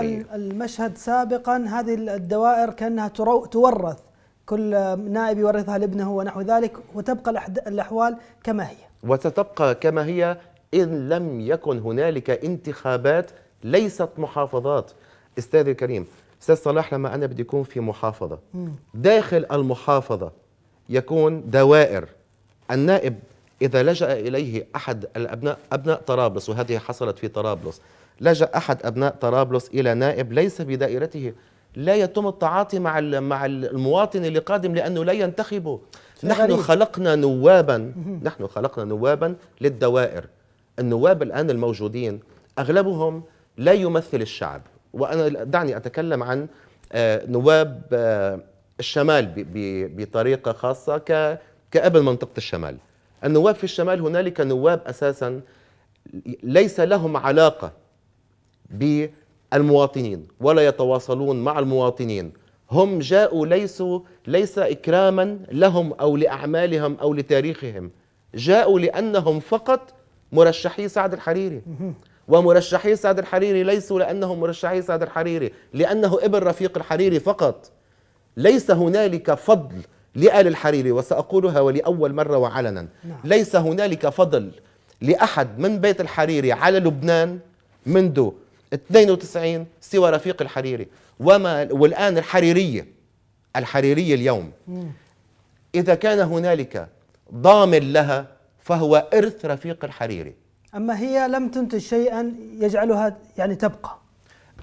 المشهد سابقا هذه الدوائر كانها تورث كل نائب يورثها لابنه ونحو ذلك وتبقى الاحوال كما هي وستبقى كما هي ان لم يكن هنالك انتخابات ليست محافظات استاذ الكريم استاذ صلاح لما انا بدي اكون في محافظه داخل المحافظه يكون دوائر النائب اذا لجا اليه احد الابناء ابناء طرابلس وهذه حصلت في طرابلس لجأ أحد أبناء طرابلس إلى نائب ليس بدائرته لا يتم التعاطي مع مع المواطن اللي قادم لانه لا ينتخبه نحن غريب. خلقنا نوابا نحن خلقنا نوابا للدوائر النواب الان الموجودين اغلبهم لا يمثل الشعب وانا دعني اتكلم عن آه، نواب آه، الشمال بطريقه خاصه كابن منطقه الشمال النواب في الشمال هنالك نواب اساسا ليس لهم علاقه بالمواطنين ولا يتواصلون مع المواطنين هم جاءوا ليسوا ليس إكراما لهم أو لأعمالهم أو لتاريخهم جاءوا لأنهم فقط مرشحي سعد الحريري ومرشحي سعد الحريري ليسوا لأنهم مرشحي سعد الحريري لأنه ابن رفيق الحريري فقط ليس هنالك فضل لآل الحريري وسأقولها ولأول مرة وعلنا نعم. ليس هنالك فضل لأحد من بيت الحريري على لبنان منذ 92 سوى رفيق الحريري وما والآن الحريرية الحريرية اليوم إذا كان هنالك ضامن لها فهو إرث رفيق الحريري أما هي لم تنتج شيئا يجعلها يعني تبقى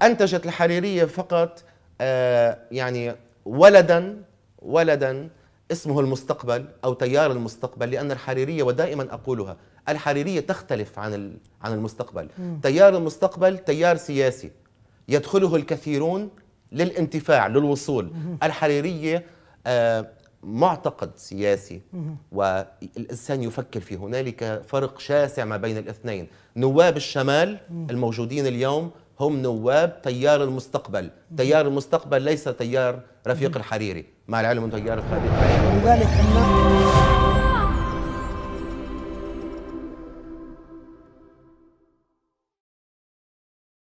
أنتجت الحريرية فقط آه يعني ولدا ولدا اسمه المستقبل أو تيار المستقبل لأن الحريرية ودائما أقولها الحريرية تختلف عن عن المستقبل مم. تيار المستقبل تيار سياسي يدخله الكثيرون للانتفاع للوصول مم. الحريرية آه معتقد سياسي مم. والإنسان يفكر فيه هنالك فرق شاسع ما بين الاثنين نواب الشمال الموجودين اليوم هم نواب تيار المستقبل تيار المستقبل ليس تيار رفيق الحريري مع العلم تيار الحريري